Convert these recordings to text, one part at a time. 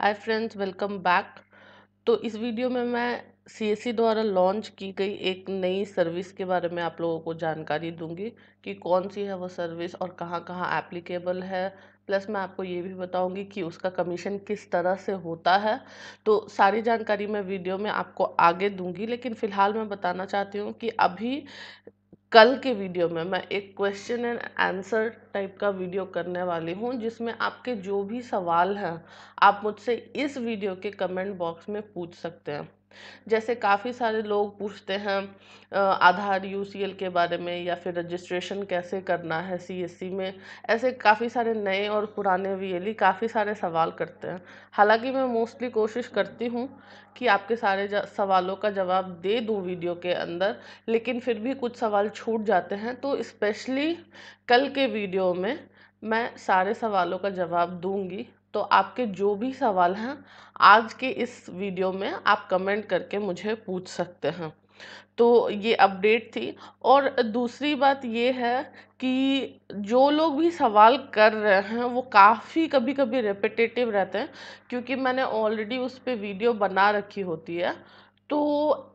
hi friends welcome back तो इस video में मैं सी e द्वारा लॉन्च की गई एक नई सर्विस के बारे में आप लोगों को जानकारी दूंगी कि कौन सी है वो सर्विस और कहाँ कहाँ एप्लीकेबल है प्लस मैं आपको ये भी बताऊंगी कि उसका कमीशन किस तरह से होता है तो सारी जानकारी मैं वीडियो में आपको आगे दूँगी लेकिन फ़िलहाल मैं बताना चाहती हूँ कि अभी कल के वीडियो में मैं एक क्वेश्चन एंड आंसर टाइप का वीडियो करने वाली हूँ जिसमें आपके जो भी सवाल हैं आप मुझसे इस वीडियो के कमेंट बॉक्स में पूछ सकते हैं जैसे काफ़ी सारे लोग पूछते हैं आधार यूसीएल के बारे में या फिर रजिस्ट्रेशन कैसे करना है सीएससी में ऐसे काफ़ी सारे नए और पुराने वीएलई e काफ़ी सारे सवाल करते हैं हालांकि मैं मोस्टली कोशिश करती हूँ कि आपके सारे सवालों का जवाब दे दूँ वीडियो के अंदर लेकिन फिर भी कुछ सवाल छूट जाते हैं तो स्पेशली कल के वीडियो में मैं सारे सवालों का जवाब दूंगी तो आपके जो भी सवाल हैं आज के इस वीडियो में आप कमेंट करके मुझे पूछ सकते हैं तो ये अपडेट थी और दूसरी बात ये है कि जो लोग भी सवाल कर रहे हैं वो काफ़ी कभी कभी रेपिटेटिव रहते हैं क्योंकि मैंने ऑलरेडी उस पर वीडियो बना रखी होती है तो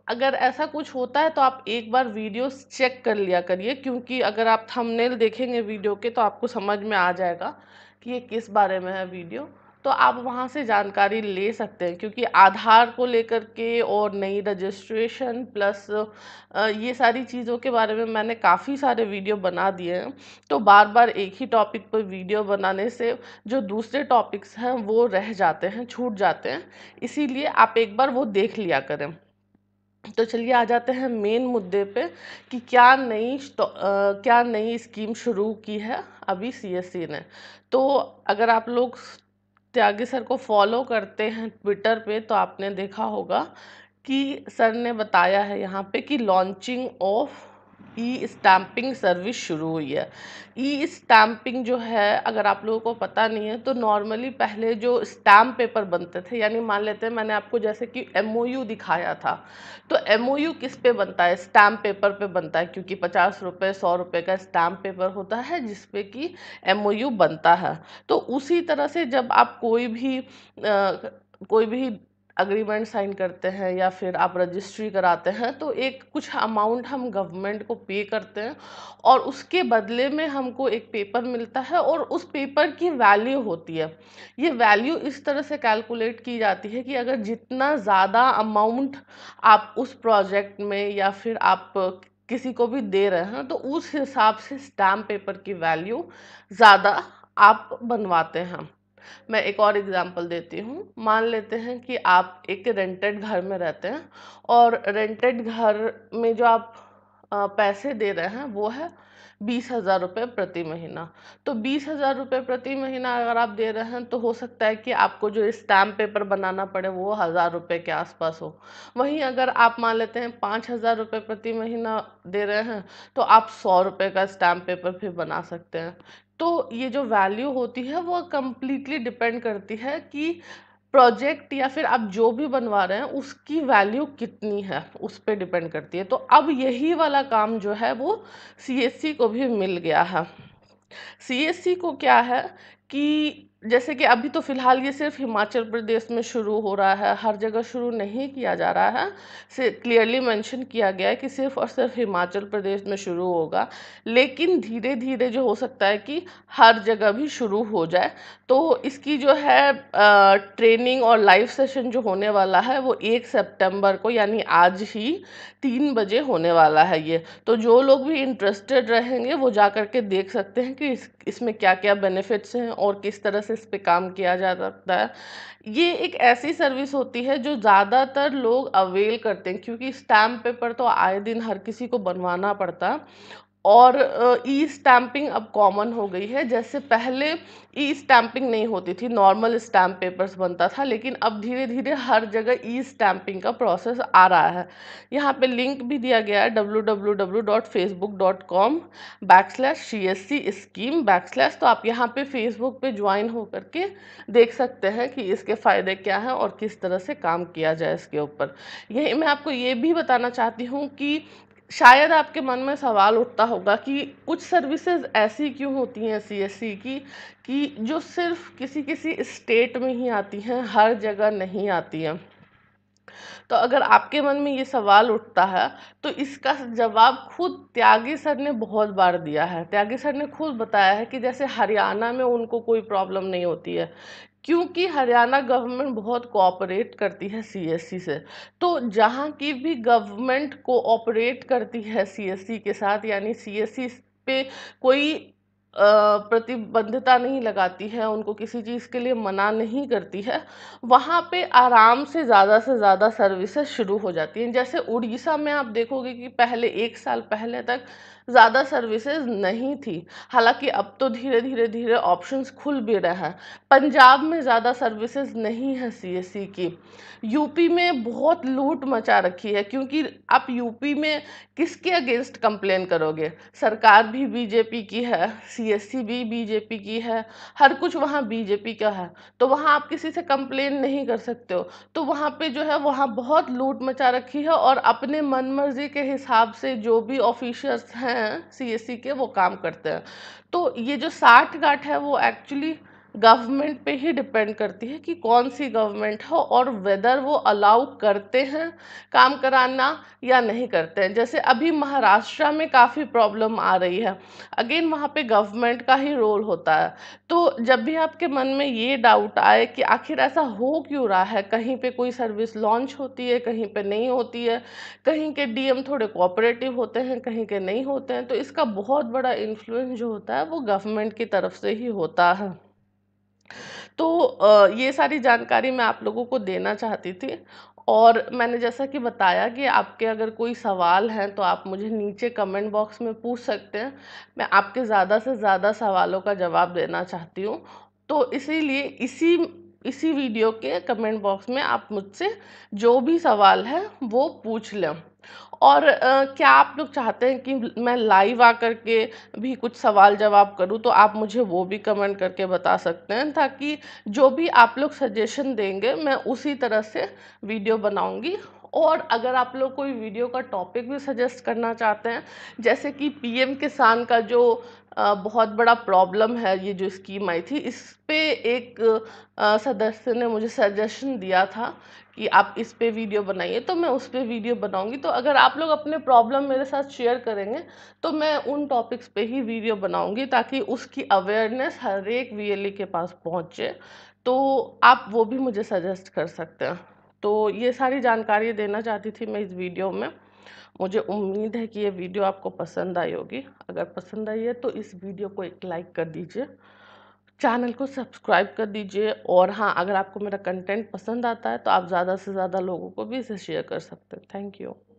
अगर ऐसा कुछ होता है तो आप एक बार वीडियो चेक कर लिया करिए क्योंकि अगर आप थंबनेल देखेंगे वीडियो के तो आपको समझ में आ जाएगा कि ये किस बारे में है वीडियो तो आप वहाँ से जानकारी ले सकते हैं क्योंकि आधार को लेकर के और नई रजिस्ट्रेशन प्लस ये सारी चीज़ों के बारे में मैंने काफ़ी सारे वीडियो बना दिए हैं तो बार बार एक ही टॉपिक पर वीडियो बनाने से जो दूसरे टॉपिक्स हैं वो रह जाते हैं छूट जाते हैं इसीलिए आप एक बार वो देख लिया करें तो चलिए आ जाते हैं मेन मुद्दे पे कि क्या नई तो, क्या नई स्कीम शुरू की है अभी सीएससी e ने तो अगर आप लोग त्यागी सर को फॉलो करते हैं ट्विटर पे तो आपने देखा होगा कि सर ने बताया है यहाँ पे कि launching of e stamping service शुरू हुई है ई स्टैम्पिंग जो है अगर आप लोगों को पता नहीं है तो नॉर्मली पहले जो स्टैम्प पेपर बनते थे यानी मान लेते हैं मैंने आपको जैसे कि एम दिखाया था तो एम किस पे बनता है स्टैम्प पेपर पे बनता है क्योंकि पचास रुपये सौ रुपये का स्टैम्प पेपर होता है जिसपे कि एम बनता है तो उसी तरह से जब आप कोई भी आ, कोई भी अग्रीमेंट साइन करते हैं या फिर आप रजिस्ट्री कराते हैं तो एक कुछ अमाउंट हम गवर्नमेंट को पे करते हैं और उसके बदले में हमको एक पेपर मिलता है और उस पेपर की वैल्यू होती है ये वैल्यू इस तरह से कैलकुलेट की जाती है कि अगर जितना ज़्यादा अमाउंट आप उस प्रोजेक्ट में या फिर आप किसी को भी दे रहे हैं तो उस हिसाब से स्टैम्प पेपर की वैल्यू ज़्यादा आप बनवाते हैं मैं एक और एग्ज़ाम्पल देती हूँ मान लेते हैं कि आप एक रेंटेड घर में रहते हैं और रेंटेड घर में जो आप पैसे दे रहे हैं वो है बीस हज़ार रुपये प्रति महीना तो बीस हज़ार रुपये प्रति महीना अगर आप दे रहे हैं तो हो सकता है कि आपको जो स्टैम्प पेपर बनाना पड़े वो हज़ार रुपये के आसपास हो वहीं अगर आप मान लेते हैं पाँच हज़ार रुपये प्रति महीना दे रहे हैं तो आप सौ रुपये का स्टैम्प पेपर फिर बना सकते हैं तो ये जो वैल्यू होती है वो कम्प्लीटली डिपेंड करती है कि प्रोजेक्ट या फिर आप जो भी बनवा रहे हैं उसकी वैल्यू कितनी है उस पर डिपेंड करती है तो अब यही वाला काम जो है वो सी को भी मिल गया है सी को क्या है कि जैसे कि अभी तो फ़िलहाल ये सिर्फ हिमाचल प्रदेश में शुरू हो रहा है हर जगह शुरू नहीं किया जा रहा है से क्लियरली मेंशन किया गया है कि सिर्फ और सिर्फ हिमाचल प्रदेश में शुरू होगा लेकिन धीरे धीरे जो हो सकता है कि हर जगह भी शुरू हो जाए तो इसकी जो है आ, ट्रेनिंग और लाइव सेशन जो होने वाला है वो एक सेप्टेम्बर को यानी आज ही तीन बजे होने वाला है ये तो जो लोग भी इंटरेस्टेड रहेंगे वो जा के देख सकते हैं कि इस, इसमें क्या क्या बेनिफिट्स हैं और किस तरह से बेसिस पे काम किया जा सकता है ये एक ऐसी सर्विस होती है जो ज़्यादातर लोग अवेल करते हैं क्योंकि स्टैम्प पेपर तो आए दिन हर किसी को बनवाना पड़ता है और ई स्टैम्पिंग अब कॉमन हो गई है जैसे पहले ई स्टैम्पिंग नहीं होती थी नॉर्मल स्टैम्प पेपर्स बनता था लेकिन अब धीरे धीरे हर जगह ई स्टैम्पिंग का प्रोसेस आ रहा है यहाँ पे लिंक भी दिया गया है W W W dot Facebook dot com backslash C S C scheme backslash तो आप यहाँ पे फेसबुक पे ज्वाइन हो करके देख सकते हैं कि इसके फ़ायदे क्या हैं और किस तरह से काम किया जाए इसके ऊपर यही मैं आपको ये भी बताना चाहती हूँ कि शायद आपके मन में सवाल उठता होगा कि कुछ सर्विसेज ऐसी क्यों होती हैं सी e की कि जो सिर्फ किसी किसी स्टेट में ही आती हैं हर जगह नहीं आती हैं तो अगर आपके मन में ये सवाल उठता है तो इसका जवाब खुद त्यागी सर ने बहुत बार दिया है त्यागी सर ने खुद बताया है कि जैसे हरियाणा में उनको कोई प्रॉब्लम नहीं होती है क्योंकि हरियाणा गवर्नमेंट बहुत कोऑपरेट करती है सीएससी से तो जहाँ की भी गवर्नमेंट कोऑपरेट करती है सीएससी के साथ यानी सीएससी पे कोई प्रतिबंधता नहीं लगाती है उनको किसी चीज़ के लिए मना नहीं करती है वहाँ पे आराम से ज़्यादा से ज़्यादा सर्विसेज शुरू हो जाती हैं जैसे उड़ीसा में आप देखोगे कि पहले एक साल पहले तक ज़्यादा सर्विसेज नहीं थी हालांकि अब तो धीरे धीरे धीरे ऑप्शंस खुल भी रहे हैं पंजाब में ज़्यादा सर्विसेज नहीं है सीएससी की यूपी में बहुत लूट मचा रखी है क्योंकि आप यूपी में किसके अगेंस्ट कंप्लेन करोगे सरकार भी बीजेपी की है सी सीएससी भी बीजेपी की है हर कुछ वहाँ बीजेपी का है तो वहाँ आप किसी से कंप्लेन नहीं कर सकते हो तो वहाँ पे जो है वहाँ बहुत लूट मचा रखी है और अपने मन मर्जी के हिसाब से जो भी ऑफिशर्स हैं सीएससी के वो काम करते हैं तो ये जो साठ गाठ है वो एक्चुअली गवर्नमेंट पे ही डिपेंड करती है कि कौन सी गवर्नमेंट हो और वेदर वो अलाउ करते हैं काम कराना या नहीं करते हैं जैसे अभी महाराष्ट्र में काफ़ी प्रॉब्लम आ रही है अगेन वहाँ पे गवर्नमेंट का ही रोल होता है तो जब भी आपके मन में ये डाउट आए कि आखिर ऐसा हो क्यों रहा है कहीं पे कोई सर्विस लॉन्च होती है कहीं पे नहीं होती है कहीं के डीएम थोड़े कोऑपरेटिव होते हैं कहीं के नहीं होते हैं तो इसका बहुत बड़ा इन्फ्लुएंस जो होता है वो गवर्नमेंट की तरफ से ही होता है तो ये सारी जानकारी मैं आप लोगों को देना चाहती थी और मैंने जैसा कि बताया कि आपके अगर कोई सवाल हैं तो आप मुझे नीचे कमेंट बॉक्स में पूछ सकते हैं मैं आपके ज़्यादा से ज़्यादा सवालों का जवाब देना चाहती हूँ तो इसीलिए इसी इसी वीडियो के कमेंट बॉक्स में आप मुझसे जो भी सवाल है वो पूछ लें और आ, क्या आप लोग चाहते हैं कि मैं लाइव आकर के भी कुछ सवाल जवाब करूं तो आप मुझे वो भी कमेंट करके बता सकते हैं ताकि जो भी आप लोग सजेशन देंगे मैं उसी तरह से वीडियो बनाऊंगी और अगर आप लोग कोई वीडियो का टॉपिक भी सजेस्ट करना चाहते हैं जैसे कि पीएम किसान का जो बहुत बड़ा प्रॉब्लम है ये जो स्कीम आई थी इस पर एक सदस्य ने मुझे सजेशन दिया था कि आप इस पर वीडियो बनाइए तो मैं उस पर वीडियो बनाऊंगी तो अगर आप लोग अपने प्रॉब्लम मेरे साथ शेयर करेंगे तो मैं उन टॉपिक्स पे ही वीडियो बनाऊंगी ताकि उसकी अवेयरनेस हर एक वी के पास पहुंचे तो आप वो भी मुझे सजेस्ट कर सकते हैं तो ये सारी जानकारी देना चाहती थी मैं इस वीडियो में मुझे उम्मीद है कि ये वीडियो आपको पसंद आई होगी अगर पसंद आई है तो इस वीडियो को एक लाइक कर दीजिए चैनल को सब्सक्राइब कर दीजिए और हाँ अगर आपको मेरा कंटेंट पसंद आता है तो आप ज़्यादा से ज़्यादा लोगों को भी इसे शेयर कर सकते हैं थैंक यू